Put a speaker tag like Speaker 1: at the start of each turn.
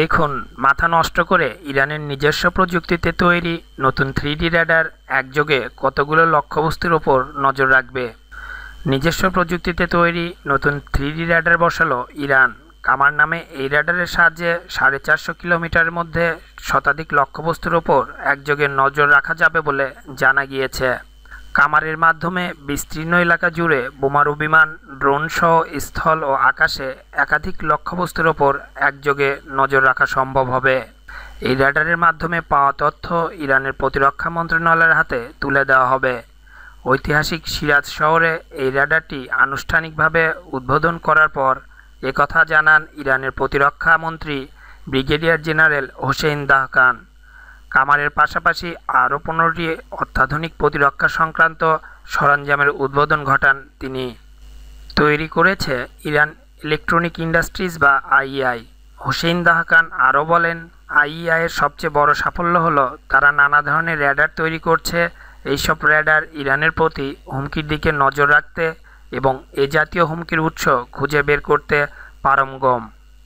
Speaker 1: দেখুন মাথা নষ্ট করে ইরানের নিজস্ব প্রযুক্তিতে তৈরি নতুন থ্রিডি র্যাডার একযোগে কতগুলো লক্ষ্যবস্তুর ওপর নজর রাখবে নিজস্ব প্রযুক্তিতে তৈরি নতুন থ্রিডি র্যাডার বসালো ইরান কামার নামে এই র্যাডারের সাহায্যে সাড়ে চারশো কিলোমিটারের মধ্যে শতাধিক লক্ষ্যবস্তুর ওপর একযোগে নজর রাখা যাবে বলে জানা গিয়েছে কামারের মাধ্যমে বিস্তীর্ণ এলাকা জুড়ে বোমারু বিমান ড্রোনসহ স্থল ও আকাশে একাধিক লক্ষ্যবস্তুর ওপর একযোগে নজর রাখা সম্ভব হবে এই র্যাডারের মাধ্যমে পাওয়া তথ্য ইরানের প্রতিরক্ষা মন্ত্রণালয়ের হাতে তুলে দেওয়া হবে ঐতিহাসিক সিরাজ শহরে এই র্যাডারটি আনুষ্ঠানিকভাবে উদ্বোধন করার পর একথা জানান ইরানের প্রতিরক্ষা মন্ত্রী ব্রিগেডিয়ার জেনারেল হোসেন দাহকান কামারের পাশাপাশি আরও পনেরোটি অত্যাধুনিক প্রতিরক্ষা সংক্রান্ত সরঞ্জামের উদ্বোধন ঘটান তিনি তৈরি করেছে ইরান ইলেকট্রনিক ইন্ডাস্ট্রিজ বা আইইআই হোসেন দাহকান আরও বলেন আইইআইয়ের সবচেয়ে বড় সাফল্য হল তারা নানা ধরনের র্যাডার তৈরি করছে এইসব র্যাডার ইরানের প্রতি হুমকির দিকে নজর রাখতে এবং এ জাতীয় হুমকির উৎস খুঁজে বের করতে পারঙ্গম